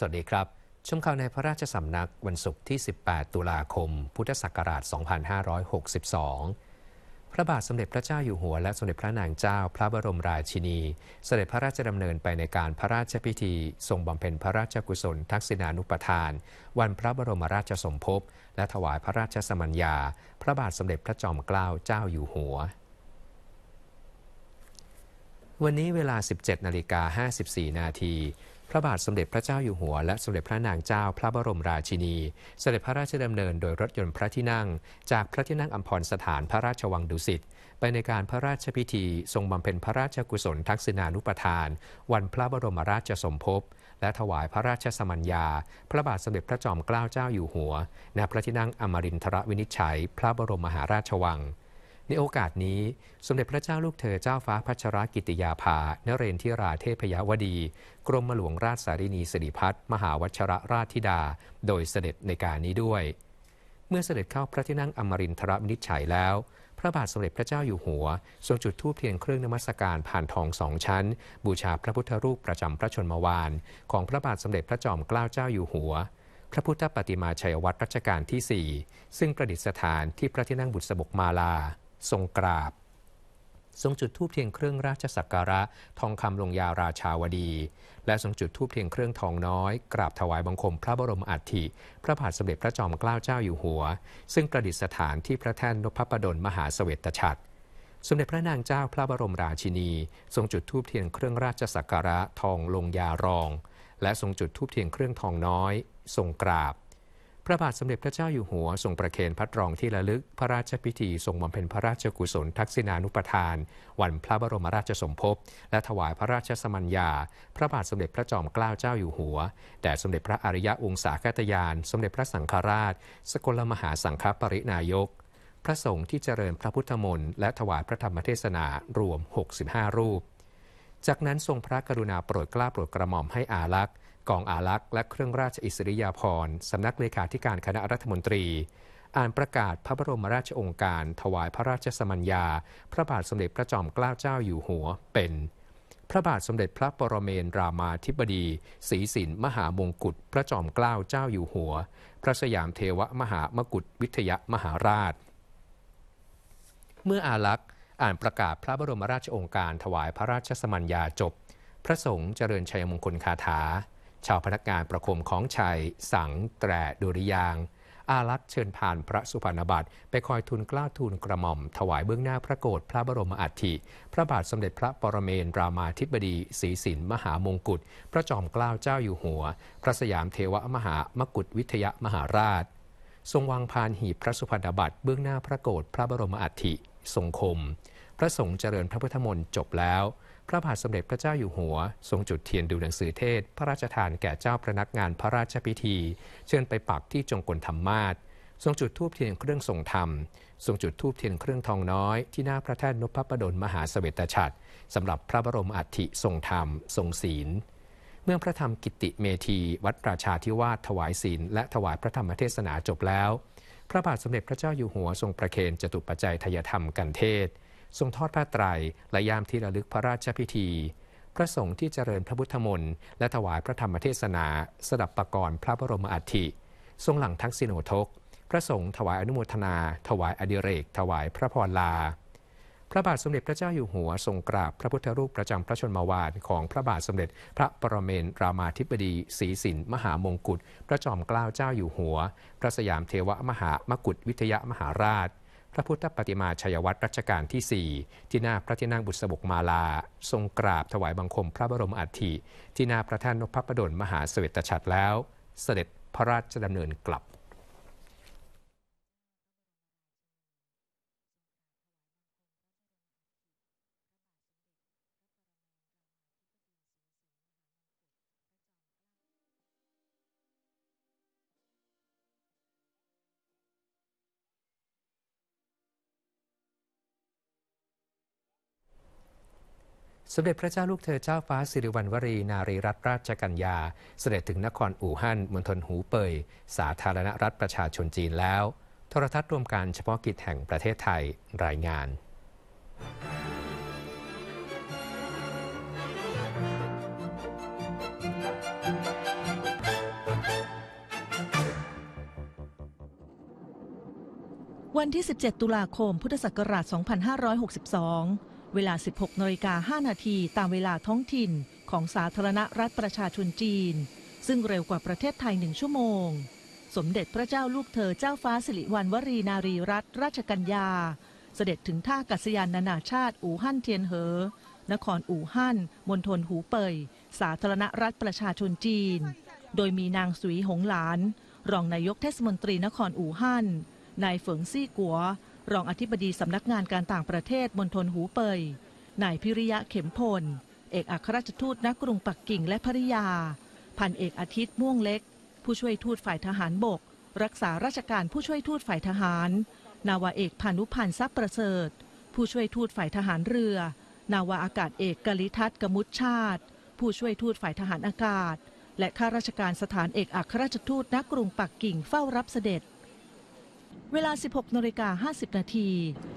สวัสดีครับ ชมข่าวในพระราชสำนักวันศุกร์ที่ 18 ตุลาคม พุทธศักราช 2562 พระบาทสมเด็จพระเจ้าอยู่หัวและสมเด็จพระนางเจ้า พระบรมราชินี เสด็จพระราชดำเนินไปในการพระราชพิธีทรงบำเพ็ญพระราชกุศลทักษิณานุปทาน วันพระบรมราชสมภพและถวายพระราชสมัญญา พระบาทสมเด็จพระจอมเกล้าเจ้าอยู่หัว วันนี้เวลา 17 นาฬิกา 54 นาทีพระบาทสมเด็จพระเจ้าอยู่หัวและสมเด็จพระนางเจ้าพระบรมราชินีสเสด็จพระราชดำเนิน โดย รถยนต์พระที่นั่ง จากพระที่นั่งอัมพรสถานพระราชวังดุสิต ไปในการพระราชพิธี ทรงบำเพ็ญพระราชกุศลทักษิณานุปทาน วันพระบรมราชสมภพและถวายพระราชสมัญญา พระบาทสมเด็จพระจอมเกล้าเจ้าอยู่หัวณพระที่นั่งอมรินทรวินิจฉัย พระบรมมหาราชวังในโอกาสนี้สมเด็จพระเจ้าลูกเธอเจ้าฟ้าพัชรกิติยาภา นเรนทิราเทพยวดี กรมหลวงราชสารินีสิริพัฒมหาวัชรราชธิดาโดยเสด็จในการนี้ด้วย เมื่อเสด็จเข้าพระที่นั่งอมรินทรมนิจฉัยแล้ว พระบาทสมเด็จพระเจ้าอยู่หัวทรงจุดธูปเทียนเครื่องนมัสการผ่านทองสองชั้น บูชาพระพุทธรูปประจำพระชนมวานของพระบาทสมเด็จพระจอมเกล้าเจ้าอยู่หัว พระพุทธปฏิมาชัยวัตรรัชกาลที่ 4 ซึ่งประดิษฐานที่พระที่นั่งบุษบกมาลาทรงกราบทรงจุดทูบเทียนเครื่องราชสักการะ ทองคำลงยาราชาวดี และทรงจุดทูบเทียนเครื่องทองน้อย กราบถวายบังคม พระบรมอัฐิพระบาทสมเด็จพระจอมเกล้าเจ้าอยู่หัว ซึ่งประดิษฐานที่พระแท่นนพประดลมหาสเวตฉัตรสมเด็จพระนางเจ้าพระบรมราชินีทรงจุดทูบเทียนเครื่องราชสักการะทองลงยารอง และทรงจุดทูบเทียนเครื่องทองน้อยทรงกราบพระบาทสมเด็จพระเจ้าอยู่หัวทรงประเคนพัดรองที่ระลึกพระราชพิธี ทรงบำเพ็ญพระราชกุศล ทักษิณานุปทาน วันพระบรมราชสมภพและถวายพระราชสมัญญา พระบาทสมเด็จพระจอมเกล้าเจ้าอยู่หัวแด่สมเด็จพระอริยะองศาคตยาน สมเด็จพระสังฆราช สกลมหาสังฆปรินายก พระสงฆ์ที่เจริญพระพุทธมนต์และถวายพระธรรมเทศนารวม 65 รูป จากนั้นทรงพระกรุณาโปรดเกล้าโปรดกระหม่อมให้อาลักษกองอาลักษ์และเครื่องราชอิสริยาภรณ์สำนักเลขาธิการคณะรัฐมนตรี อ่านประกาศพระบรมราชองค์การถวายพระราชสมัญญา พระบาทสมเด็จพระจอมเกล้าเจ้าอยู่หัวเป็น พระบาทสมเด็จพระปรเมนรามาธิบดีศรีสินมหามงกุฎพระจอมเกล้าเจ้าอยู่หัว พระสยามเทวมหามกุฎวิทยมหาราช เมื่ออาลักษ์อ่านประกาศพระบรมราชองค์การถวายพระราชสมัญญาจบ พระสงฆ์เจริญชัยมงคลคาถาชาวพนักงานประคมของชัย สัง แตรดุริยาง อารักษ์เชิญผ่านพระสุพรรณบัตรไปคอยทูลกล้าทูลกระหม่อม ถวายเบื้องหน้าพระโกรธพระบรมอัฐิพระบาทสมเด็จพระปรเมนรามาธิบดีศรีสินมหามงกุฎพระจอมเกล้าเจ้าอยู่หัว พระสยามเทวมหามกุฎวิทยมหาราช ทรงวางพานหีบพระสุพรรณบัตรเบื้องหน้าพระโกรธพระบรมอัฐิทรงคมพระสงฆ์เจริญพระพุทธมนต์จบแล้ว พระบาทสมเด็จพระเจ้าอยู่หัวทรงจุดเทียนดูหนังสือเทศพระราชทานแก่เจ้าพระนักงานพระราชพิธี เชิญไปปักที่จงกลธรรมาสทรงจุดทูบเทียนเครื่องทรงธรรมทรงจุดทูบเทียนเครื่องทองน้อยที่หน้าพระแท่นนพประดลมหาสเสวตฉัตรสำหรับพระบรมอัฐิทรงธรรม ทรงศีล เมื่อพระธรรมกิติเมธีวัดราชาธิวาสถวายศีลและถวายพระธรรมเทศนาจบแล้ว พระบาทสมเด็จพระเจ้าอยู่หัว ทรงประเคนจตุปัจจัยทยธรรมกันเทศทรงทอดพระไตรและยามที่ระลึกพระราชพิธี พระสงฆ์ที่เจริญพระพุทธมนต์และถวายพระธรรมเทศนา สดับประกรณ์พระบรมอัฐิทรงหลังทักษิโนทกพระสงฆ์ถวายอนุโมทนา ถวายอดิเรก ถวายพระพรลา พระบาทสมเด็จพระเจ้าอยู่หัวทรงกราบ พระพุทธรูปประจำพระชนมวานของพระบาทสมเด็จพระปรเมนรามาธิบดีศรีสินมหามงกุฎพระจอมเกล้าเจ้าอยู่หัว พระสยามเทวมหามกุฎวิทยามหาราชพระพุทธปฏิมาชัยวัตรรัชกาลที่ 4 ที่หน้าพระที่นั่งบุษบกมาลา ทรงกราบถวายบังคมพระบรมอัฐิที่หน้าพระท่านนพพระดลมหาเสวตฉัตรแล้ว เสด็จพระราชดำเนินกลับสมเด็จพระเจ้าลูกเธอเจ้าฟ้าสิริวัณวรีนารีรัตนราชกัญญา เสด็จถึงนครอู่ฮั่นมณฑลหูเป่ยสาธารณรัฐประชาชนจีนแล้ว โทรทัศน์รวมการเฉพาะกิจแห่งประเทศไทยรายงาน วันที่ 17 ตุลาคม พุทธศักราช 2562เวลา16นาฬิกา5นาที ตามเวลาท้องถิ่นของสาธารณรัฐประชาชนจีน ซึ่งเร็วกว่าประเทศไทยหนึ่งชั่วโมง สมเด็จพระเจ้าลูกเธอเจ้าฟ้า สิริวัณวรี นารีรัตนราชกัญญา เสด็จถึงท่ากัศยานนานาชาติ อู่ฮั่นเทียนเหอ นครอู่ฮั่นมณฑลหูเป่ยสาธารณรัฐประชาชนจีน โดยมีนางสุยหงหลาน รองนายกเทศมนตรีนครอู่ฮั่นนายเฝิงซี่กัวรองอธิบดีสำนักงานการต่างประเทศมณฑลหูเปยนายพิริยะเข็มพล เอกอัครราชทูตณกรุงปักกิ่งและภริยา พันเอกอาทิตย์ม่วงเล็ก ผู้ช่วยทูตฝ่ายทหารบก รักษาราชการผู้ช่วยทูตฝ่ายทหาร นาวาเอกพานุพันธ์ทรัพย์ประเสริฐ ผู้ช่วยทูตฝ่ายทหารเรือ นาวาอากาศเอกกลิทัศน์กมุตชาติ ผู้ช่วยทูตฝ่ายทหารอากาศ และข้าราชการสถานเอกอัครราชทูตณกรุงปักกิ่งเฝ้ารับเสด็จเวลา 16นาฬิกา50 นาที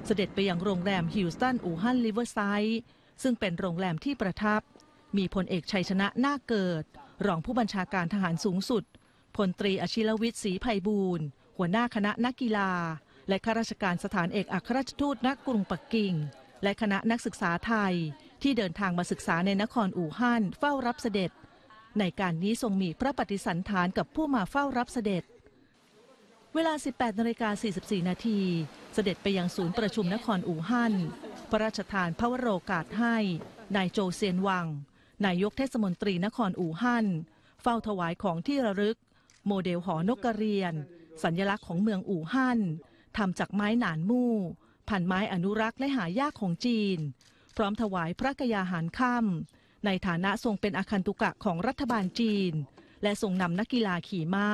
เสด็จไปยังโรงแรมฮิวสตัน อู่ฮั่นลิเวอร์ไซด์ ซึ่งเป็นโรงแรมที่ประทับ มีพลเอกชัยชนะนาเกิด รองผู้บัญชาการทหารสูงสุด พลตรีอชิรวิทย์ศรีไพบูรณ์หัวหน้าคณะนักกีฬา และข้าราชการสถานเอกอัครราชทูตณกรุงปักกิ่ง และคณะนักศึกษาไทย ที่เดินทางมาศึกษาในนครอู่ฮั่นเฝ้ารับเสด็จ ในการนี้ทรงมีพระปฏิสันฐานกับผู้มาเฝ้ารับเสด็จเวลา 18นาฬิกา44 นาที เสด็จไปยังศูนย์ประชุมนครอู่ฮั่น พระราชทานพระวโรกาสให้ นายโจเซียนวัง นายกเทศมนตรีนครอู่ฮั่น เฝ้าถวายของที่ระลึก โมเดลหอนกกระเรียน สัญลักษณ์ของเมืองอู่ฮั่นทำจากไม้หนานมู่พันไม้อนุรักษ์และหายากของจีน พร้อมถวายพระกยาหารค่ำในฐานะทรงเป็นอาคันตุกะของรัฐบาลจีนและส่งนำนักกีฬาขี่ม้า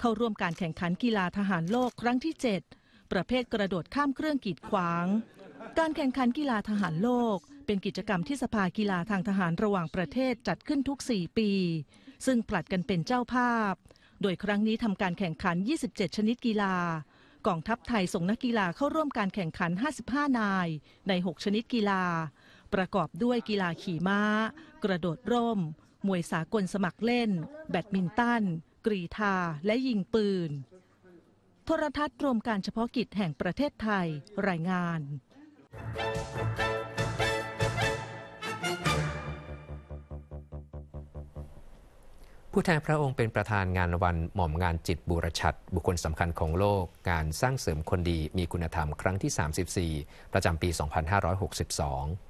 เข้าร่วมการแข่งขันกีฬาทหารโลกครั้งที่ 7 ประเภทกระโดดข้ามเครื่องกีดขวาง การแข่งขันกีฬาทหารโลก เป็นกิจกรรมที่สภากีฬาทางทหารระหว่างประเทศจัดขึ้นทุก 4 ปี ซึ่งผลัดกันเป็นเจ้าภาพ โดยครั้งนี้ทำการแข่งขัน 27 ชนิดกีฬากองทัพไทยส่งนักกีฬาเข้าร่วมการแข่งขัน 55 นายใน 6 ชนิดกีฬา ประกอบด้วยกีฬาขี่ม้า กระโดดร่มมวยสากลสมัครเล่น แบดมินตันกรีธาและยิงปืนโทรทัศน์รวมการเฉพาะกิจแห่งประเทศไทยรายงาน ผู้แทนพระองค์เป็นประธานงานวันหม่อมงานจิตบูรชัดบุคคลสำคัญของโลกการสร้างเสริมคนดีมีคุณธรรมครั้งที่ 34 ประจำปี 2562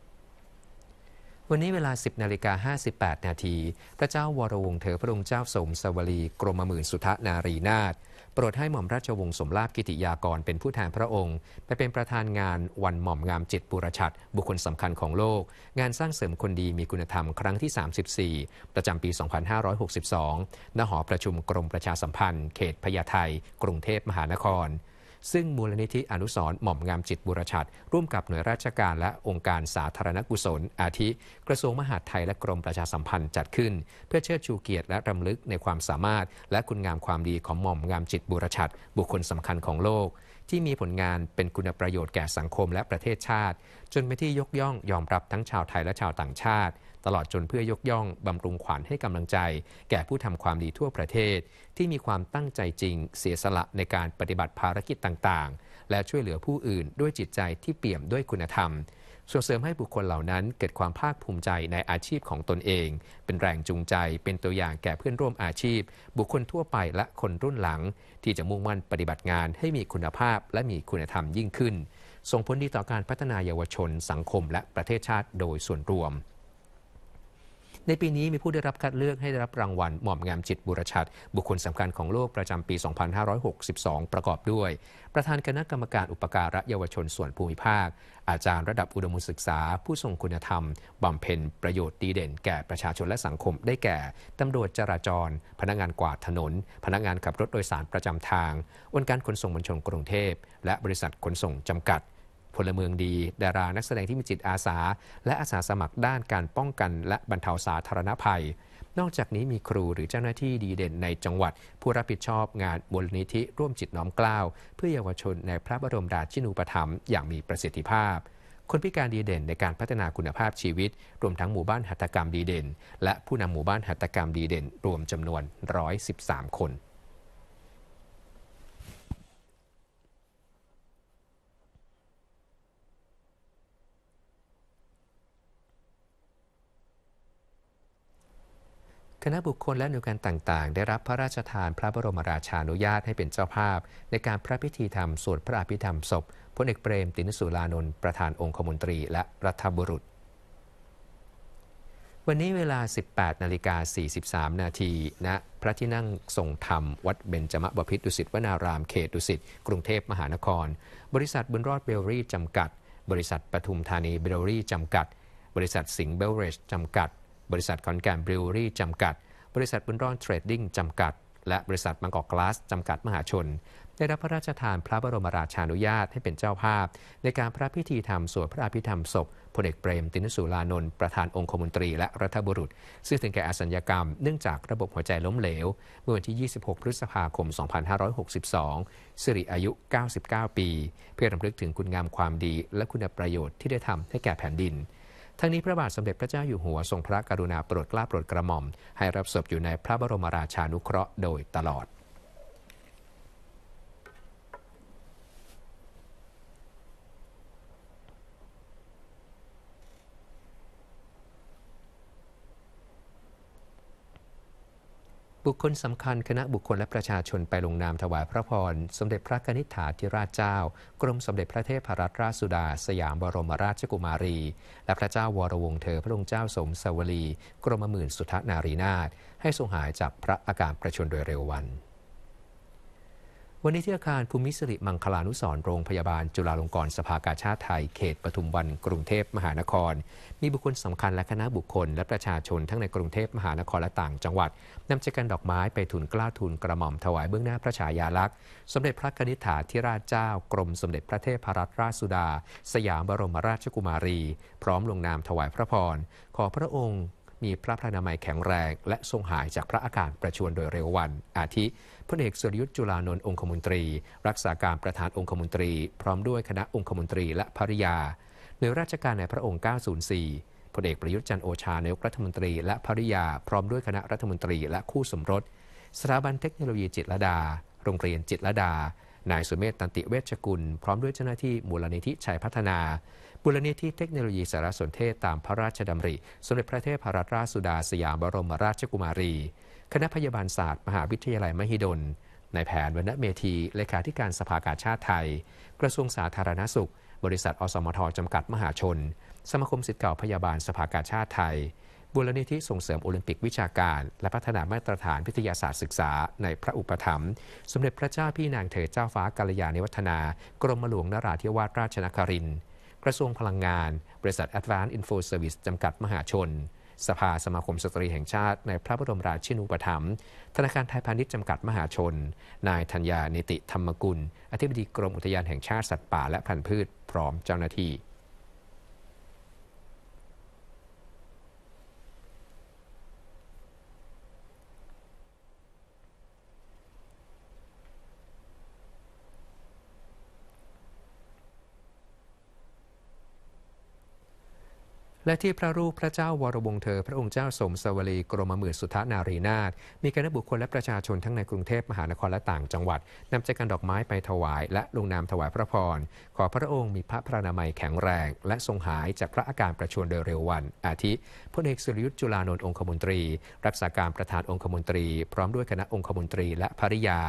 วันนี้เวลา 10นาฬิกา58 นาทีพระเจ้าวรวงเธอพระองค์เจ้าสม สวลี กรมหมื่นสุทนารีนาถโปรดให้หม่อมราชวงศ์สมราชกิติยากรเป็นผู้แทนพระองค์ ไปเป็นประธานงานวันหม่อมงามจิตปุรชัดบุคคลสำคัญของโลก งานสร้างเสริมคนดีมีคุณธรรมครั้งที่ 34 ประจำาปี 2562ณหอประชุมกรมประชาสัมพันธ์ เขตพญาไทกรุงเทพมหานครซึ่งมูลนิธิอนุสรหม่อมงามจิตบุรชัดร่วมกับหน่วยราชการและองค์การสาธารณกุศลอาทิ กระทรวงมหาดไทยและกรมประชาสัมพันธ์จัดขึ้น เพื่อเชิดชูเกียรติและรำลึกในความสามารถและคุณงามความดีของหม่อมงามจิตบุรชัดบุคคลสำคัญของโลก ที่มีผลงานเป็นคุณประโยชน์แก่สังคมและประเทศชาติ จนไปที่ยกย่องยอมรับทั้งชาวไทยและชาวต่างชาติตลอดจนเพื่อยกย่อง บำรุงขวัญให้กำลังใจ แก่ผู้ทำความดีทั่วประเทศ ที่มีความตั้งใจจริง เสียสละในการปฏิบัติภารกิจต่าง ๆ และช่วยเหลือผู้อื่นด้วยจิตใจที่เปี่ยมด้วยคุณธรรม ส่งเสริมให้บุคคลเหล่านั้น เกิดความภาคภูมิใจในอาชีพของตนเอง เป็นแรงจูงใจ เป็นตัวอย่างแก่เพื่อนร่วมอาชีพ บุคคลทั่วไปและคนรุ่นหลัง ที่จะมุ่งมั่นปฏิบัติงานให้มีคุณภาพและมีคุณธรรมยิ่งขึ้นส่งผลดีต่อการพัฒนาเยาวชน สังคม และประเทศชาติโดยส่วนรวมในปีนี้มีผู้ได้รับคัดเลือกให้ได้รับรางวัลหม่อมงามจิตบุรชัดบุคคลสำคัญของโลกประจำปี 2562 ประกอบด้วย ประธานคณะกรรมการอุปการะเยาวชนส่วนภูมิภาค อาจารย์ระดับอุดมศึกษา ผู้ทรงคุณธรรมบำเพ็ญประโยชน์ดีเด่นแก่ประชาชนและสังคมได้แก่ ตำรวจจราจร พนักงานกวาดถนน พนักงานขับรถโดยสารประจำทางองค์การขนส่งมวลชนกรุงเทพและบริษัทขนส่งจำกัดพลเมืองดี ดารานักแสดงที่มีจิตอาสา และอาสาสมัครด้านการป้องกันและบรรเทาสาธารณภัย นอกจากนี้มีครูหรือเจ้าหน้าที่ดีเด่นในจังหวัด ผู้รับผิดชอบงานบุญนิธิร่วมจิตน้อมกล้าว เพื่อเยาวชนในพระบรมราชินูปถัมภ์อย่างมีประสิทธิภาพ คนพิการดีเด่นในการพัฒนาคุณภาพชีวิต รวมทั้งหมู่บ้านหัตถกรรมดีเด่น และผู้นำหมู่บ้านหัตถกรรมดีเด่น รวมจำนวน 113 คนคณะบุคคลและหน่วยงานต่างๆ ได้รับพระราชทานพระบรมราชานุญาตให้เป็นเจ้าภาพในการพระพิธีธรรมสวดพระอภิธรรมศพพลเอกเปรมตินสุรานนท์ประธานองคมนตรี และรัฐบุรุษ วันนี้เวลา 18นาฬิกา43 นาทีณนะพระที่นั่งทรงธรรม วัดเบญจมบพิตรดุสิตวนารามเขตดุสิตกรุงเทพมหานคร บริษัทบุญรอดเบลรี่จำกัด บริษัทปทุมธานีเบลรี่จำกัด บริษัทสิงห์เบลเรชจำกัดบริษัทขอนแก่นบริวอรี่จำกัด บริษัทบุญรอนเทรดดิ้งจำกัด และบริษัทมังกรกลาส จำกัดมหาชน ได้รับพระราชทานพระบรมราชานุญาตให้เป็นเจ้าภาพ ในการพระพิธีธรรมสวดพระอภิธรรมศพพลเอกเปรม ตินสุรานนท์ประธานองคมนตรีและรัฐบุรุษซึ่งถึงแก่อสัญญกรรมเนื่องจากระบบหัวใจล้มเหลว เมื่อวันที่ 26 พฤษภาคม 2562 สิริอายุ 99 ปี เพื่อรำลึกถึงคุณงามความดี และคุณประโยชน์ที่ได้ทำให้แก่แผ่นดินทั้งนี้พระบาทสมเด็จพระเจ้าอยู่หัวทรงพระกรุณาโปรดเกล้าโปรดกระหม่อม ให้รับศพอยู่ในพระบรมราชานุเคราะห์โดยตลอดบุคคลสำคัญคณะบุคคลและประชาชนไปลงนามถวายพระพร สมเด็จพระนิธิถาธิราชเจ้า กรมสมเด็จพระเทพรัตนราชสุดาสยามบรมราชกุมารี และพระเจ้าวรวงเธอพระองค์เจ้าสมสวลี กรมหมื่นสุทนารีนาถให้ทรงหายจากพระอาการประชนโดยเร็ววันวันนี้ที่อาคารภูมิสิริมังคลานุสรโรงพยาบาลจุฬาลงกรณ์สภากาชาติไทย เขตปทุมวันกรุงเทพมหานคร มีบุคคลสำคัญและคณะบุคคลและประชาชนทั้งในกรุงเทพมหานครและต่างจังหวัดนำจกันดอกไม้ไปทุนกล้าทุนกระหม่อมถวายเบื้องหน้าพระฉายาลักษณ์ สมเด็จพระกนิษฐาธิราชเจ้ากรมสมเด็จพระเทพรัตนราชสุดา สยามบรมราชกุมารี พร้อมลงนามถวายพระพรขอพระองค์มีพระพระนามัยแข็งแรง และทรงหายจากพระอาการประชวรโดยเร็ววัน อาทิพลเอกสุรยุทธ์จุลานนท์องคมนตรี รักษาการประธานองคมนตรี พร้อมด้วยคณะองคมนตรีและภริยา ในราชการในพระองค์ 904 พลเอกประยุทธ์จันโอชานายกรัฐมนตรีและภริยาพร้อมด้วยคณะรัฐมนตรี และคู่สมรสสถาบันเทคโนโลยีจิตรดาโรงเรียนจิตรดานายสุเมธตันติเวชกุลพร้อมด้วยเจ้าหน้าที่มูลนิธิชัยพัฒนาบุรณิธิเทคโนโลยีสารสนเทศตามพระราชดำริสมเด็จพระเทพรัตนราชสุดาสยามบรมราชกุมารี คณะพยาบาลศาสตร์มหาวิทยาลัยมหิดลนายแผนวรรณเมธี เลขาธิการสภากาชาติไทย กระทรวงสาธารณสุข บริษัทอสมทจำกัดมหาชน สมาคมสิทธิเก่าพยาบาลสภากาชาติไทย บุรณิธิส่งเสริมโอลิมปิกวิชาการและพัฒนามาตรฐานวิทยาศาสตร์ศึกษาในพระอุปถัมภ์สมเด็จพระเจ้าพี่นางเธอเจ้าฟ้ากัลยาณิวัฒนา กรมหลวงนราธิวาสราชนครินทร์กระทรวงพลังงาน บริษัท Advanced Info Service จำกัดมหาชน สภาสมาคมสตรีแห่งชาติในพระบรมราชินูปถัมภ์ธนาคารไทยพาณิชย์จำกัดมหาชน นายธัญญาเนติธรรมกุล อธิบดีกรมอุทยานแห่งชาติ สัตว์ป่าและพันธุ์พืชพร้อมเจ้าหน้าที่และที่พระรูปพระเจ้าวรวงเธอ พระองค์เจ้าสมสวรีกรมมือสุทธนารีนาถมีคณะบุคคลและประชาชนทั้งในกรุงเทพมหานครและต่างจังหวัดนำใจกันดอกไม้ไปถวาย และลงนามถวายพระพรขอพระองค์มีพระพระนามัยแข็งแรง และทรงหายจากพระอาการประชวรโดยเร็ววัน อาทิพลเอกสุรยุทธ์จุลานนท์องคมนตรี รักษาการประธานองคมนตรีพร้อมด้วยคณะองคมนตรีและภริยา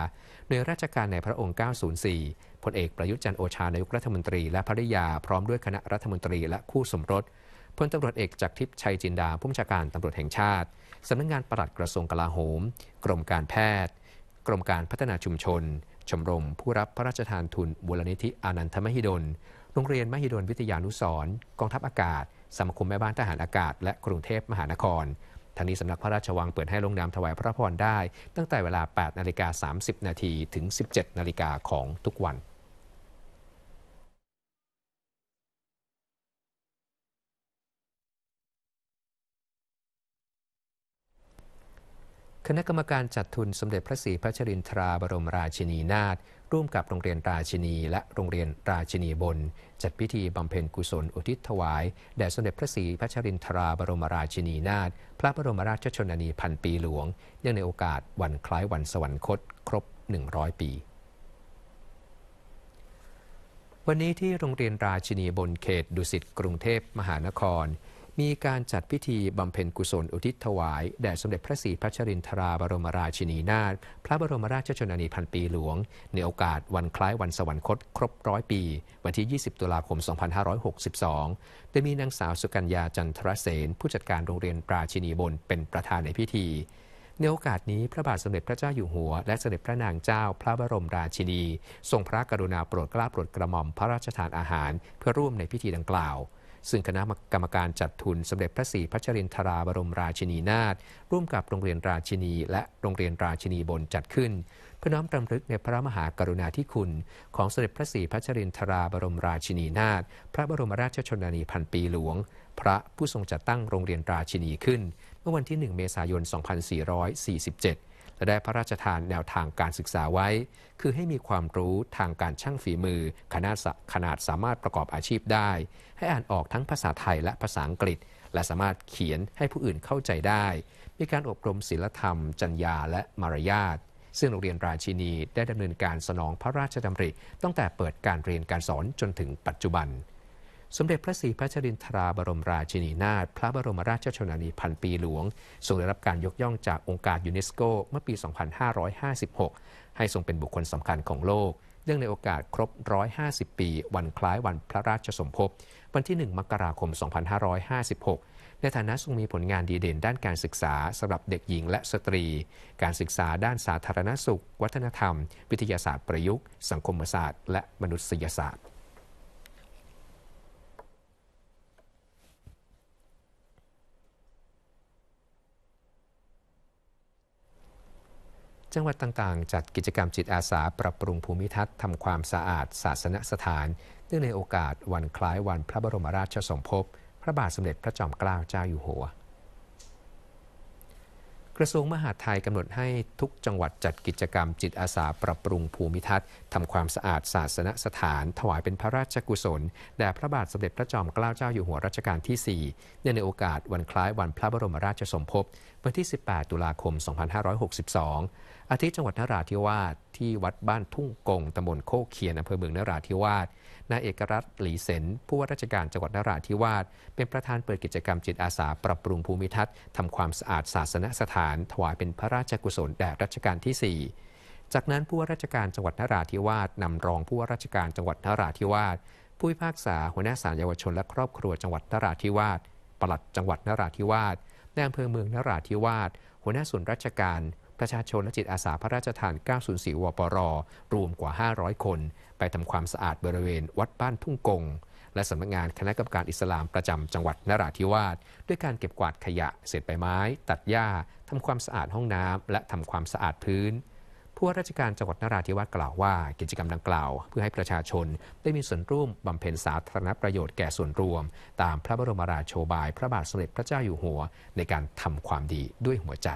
โดยราชการในพระองค์ 904พลเอกประยุทธ์จันโอชานายกรัฐมนตรีและภริยาพร้อมด้วยคณะรัฐมนตรี และคู่สมรสพลตำรวจเอกจากทิพย์ชัยจินดาผู้บัญชาการตำรวจแห่งชาติ สำนักงงานปลัดกระทรวงกลาโหม กรมการแพทย์ กรมการพัฒนาชุมชน ชมรม ผู้รับพระราชทานทุนบุรณิธิอานันทมหิดล โรงเรียนมหิดล วิทยานุสรกองทัพอากาศ สมาคมแม่บ้านทหารอากาศ และกรุงเทพมหานคร ทางนี้สำนักพระราชวังเปิดให้ลงนามถวายพระพรได้ ตั้งแต่เวลา 8 นาฬิกา30นาทีถึง 17นาฬิกาของทุกวันคณะกรรมการจัดทุนสมเด็จพระศรีพระชรินทราบรมราชินีนาถร่วมกับโรงเรียนราชินีและโรงเรียนราชินีบนจัดพิธีบำเพ็ญกุศลอุทิศถวายแด่สมเด็จพระศรีพระชรินทราบรมราชินีนาถพระบรมราชชนนีพันปีหลวงเนื่องในโอกาสวันคล้ายวันสวรรคต ครบ 100 ปี วันนี้ที่โรงเรียนราชินีบนเขตดุสิตกรุงเทพมหานครมีการจัดพิธีบำเพ็ญกุศลอุทิศถวายแด่สมเด็จพระศรีพัชรินทราบรมราชินีนาถพระบรมราชชนนีพันปีหลวง ในโอกาสวันคล้ายวันสวรรคตครบร้อยปี วันที่ 20 ตุลาคม 2562โดยมีนางสาวสุกัญญาจันทรเสนผู้จัดการโรงเรียนปราชินีบนเป็นประธานในพิธี ในโอกาสนี้พระบาทสมเด็จพระเจ้าอยู่หัว และสมเด็จพระนางเจ้า พระบรมราชินีทรงพระกรุณาโปรดเกล้าโปรดกระหม่อมพระราชทานอาหาร เพื่อร่วมในพิธีดังกล่าวซึ่งคณะกรรมการจัดทุนสมเด็จพระศรีพัชรินทราบรมราชินีนาถร่วมกับโรงเรียนราชินีและโรงเรียนราชินีบนจัดขึ้นเพื่อน้อมรำลึกในพระมหากรุณาธิคุณ ของสมเด็จพระศรีพัชรินทราบรมราชินีนาถพระบรมราชชนนีพันปีหลวง พระผู้ทรงจัดตั้งโรงเรียนราชินีขึ้น เมื่อวันที่ 1 เมษายน 2447และได้พระราชทานแนวทางการศึกษาไว้ คือให้มีความรู้ทางการช่างฝีมือขนาดขนาดสามารถประกอบอาชีพได้ให้อ่านออกทั้งภาษาไทยและภาษาอังกฤษ และสามารถเขียนให้ผู้อื่นเข้าใจได้ มีการอบรมศีลธรรม จรรยาและมารยาทซึ่งโรงเรียนราชินีได้ดำเนินการสนองพระราชดำริตั้งแต่เปิดการเรียนการสอนจนถึงปัจจุบันสมเด็จพระศรีพระชรินทราบรมราชินีนาถพระบรมราชชนนีพันปีหลวงทรงได้รับการยกย่องจากองค์การยูเนสโกเมื่อปี 2556 ให้ทรงเป็นบุคคลสำคัญของโลกเนื่องในโอกาสครบ 150 ปี วันคล้ายวันพระราชสมภพวันที่ 1 มกราคม 2556 ในฐานะทรงมีผลงานดีเด่นด้านการศึกษาสำหรับเด็กหญิงและสตรี การศึกษาด้านสาธารณสุข วัฒนธรรม วิทยาศาสตร์ประยุกต์สังคมศาสตร์และมนุษยศาสตร์จังหวัดต่างๆจัดกิจกรรมจิตอาสาปรับปรุงภูมิทัศน์ทำความสะอาด ศาสนสถานเนื่องในโอกาสวันคล้ายวันพระบรมราชสมภพพระบาทสมเด็จพระจอมเกล้าเจ้าอยู่หัว กระทรวงมหาดไทยกำหนดให้ทุกจังหวัดจัดกิจกรรมจิตอาสา ปรับปรุงภูมิทัศน์ทำความสะอาดศาสนสถานถวายเป็นพระราชกุศล แด่พระบาทสมเด็จพระจอมเกล้าเจ้าอยู่หัวรัชกาลที่4เนื่องในโอกาสวันคล้ายวันพระบรมราชสมภพวันที่ 18 ตุลาคม 2562 อาทิตย์จังหวัดนราธิวาสที่วัดบ้านทุ่งกงตำบลโคกเคียนอำเภอเมืองนราธิวาส นายเอกรัตน์หลีเสนผู้ว่าราชการจังหวัดนราธิวาสเป็นประธานเปิดกิจกรรมจิตอาสาปรับปรุงภูมิทัศน์ทำความสะอาดศาสนสถานถวายเป็นพระราชกุศลแด่รัชกาลที่4จากนั้นผู้ว่าราชการจังหวัดนราธิวาสนำรองผู้ว่าราชการจังหวัดนราธิวาสผู้พิพากษาหัวหน้าศาลเยาวชนและครอบครัวจังหวัดนราธิวาสปลัดจังหวัดนราธิวาสในอำเภอเมืองนราธิวาสหัวหน้าส่วนราชการ ประชาชนและจิตอาสาพระราชทาน 904วปรรวมกว่า 500 คน ไปทำความสะอาดบริเวณวัดบ้านทุ่งกง และสำนักงานคณะกรรมการอิสลามประจำจังหวัดนราธิวาสด้วยการเก็บกวาดขยะเศษใบไม้ ตัดหญ้าทำความสะอาดห้องน้ำและทำความสะอาดพื้นผู้ว่าราชการจังหวัดนราธิวาสกล่าวว่ากิจกรรมดังกล่าว เพื่อให้ประชาชนได้มีส่วนร่วมบำเพ็ญสาธารณประโยชน์แก่ส่วนรวม ตามพระบรมราชโชบาย พระบาทสมเด็จพระเจ้าอยู่หัว ในการทำความดีด้วยหัวใจ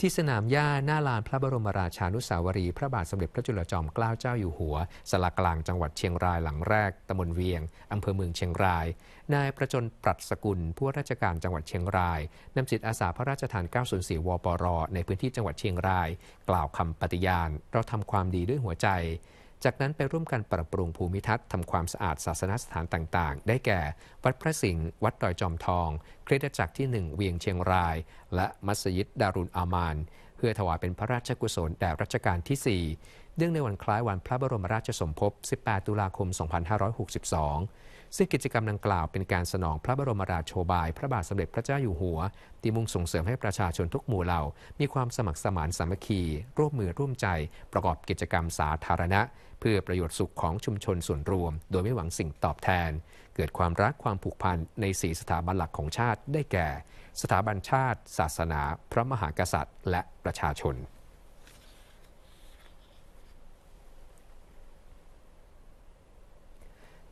ที่สนามหญ้าหน้าลานพระบรมราชานุสาวรีพระบาทสมเด็จ พระจุลจอมเกล้าเจ้าอยู่หัวสลากลางจังหวัดเชียงราย หลังแรกตำบลเวียงอำเภอเมืองเชียงราย นายประจนปรัชสกุล ผู้ราชการจังหวัดเชียงรายนำจิตอาสาพระราชทาน 904 วปร ในพื้นที่จังหวัดเชียงราย กล่าวคำปฏิญาณเราทำความดีด้วยหัวใจจากนั้นไปร่วมกันปรับปรุงภูมิทัศน์ทำความสะอาดศาสนสถานต่าง ๆ ได้แก่ วัดพระสิงห์วัดดอยจอมทอง เคริตจักรที่ 1 เวียงเชียงราย และมัสยิดดารุณอามานเพื่อถวายเป็นพระราชกุศล แด่รัชกาลที่ 4เนื่องในวันคล้ายวันพระบรมราชสมภพ 18 ตุลาคม 2562ซึ่งกิจกรรมดังกล่าวเป็นการสนองพระบรมราชโชบาย พระบาทสมเด็จพระเจ้าอยู่หัวที่มุ่งส่งเสริมให้ประชาชนทุกหมู่เหล่ามีความสมัครสมานสามัคคี ร่วมมือร่วมใจ ประกอบกิจกรรมสาธารณะ เพื่อประโยชน์สุขของชุมชนส่วนรวม โดยไม่หวังสิ่งตอบแทน เกิดความรักความผูกพันในสีสถาบันหลักของชาติได้แก่ สถาบันชาติ ศาสนา พระมหากษัตริย์ และประชาชน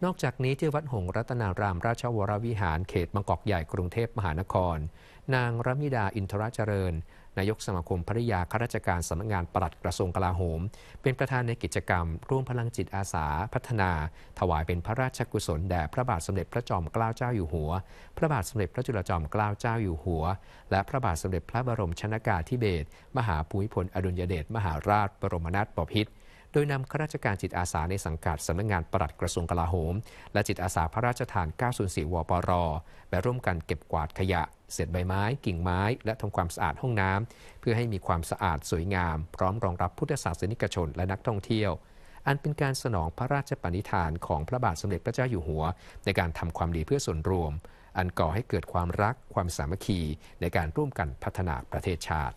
นอกจากนี้ที่วัดหงรัตนารามราชวรวิหารเขตบางกอกใหญ่กรุงเทพมหานคร นางรมิดาอินทรเจริญ นายกสมาคมภริยาข้าราชการสำนักงานปลัดกระทรวงกลาโหม เป็นประธานในกิจกรรม ร่วมพลังจิตอาสาพัฒนา ถวายเป็นพระราชกุศลแด่พระบาทสมเด็จพระจอมเกล้าเจ้าอยู่หัว พระบาทสมเด็จพระจุลจอมเกล้าเจ้าอยู่หัว และพระบาทสมเด็จพระบรมชนากาธิเบศรมหาภูมิพลอดุลยเดชมหาราชบรมนาถบพิตรโดยนำข้าราชการจิตอาสาในสังกัดสำนักงงานปลัดกระทรวงกลาโหม และจิตอาสาพระราชทาน 904 วปรไปร่วมกันเก็บกวาดขยะเศษใบไม้ กิ่งไม้ และทำความสะอาดห้องน้ำเพื่อให้มีความสะอาดสวยงามพร้อมรองรับพุทธศาสนิกชนและนักท่องเที่ยว อันเป็นการสนองพระราชปณิธานของพระบาทสมเด็จพระเจ้าอยู่หัว ในการทำความดีเพื่อส่วนรวม อันก่อให้เกิดความรัก ความสามัคคีในการร่วมกันพัฒนาประเทศชาติ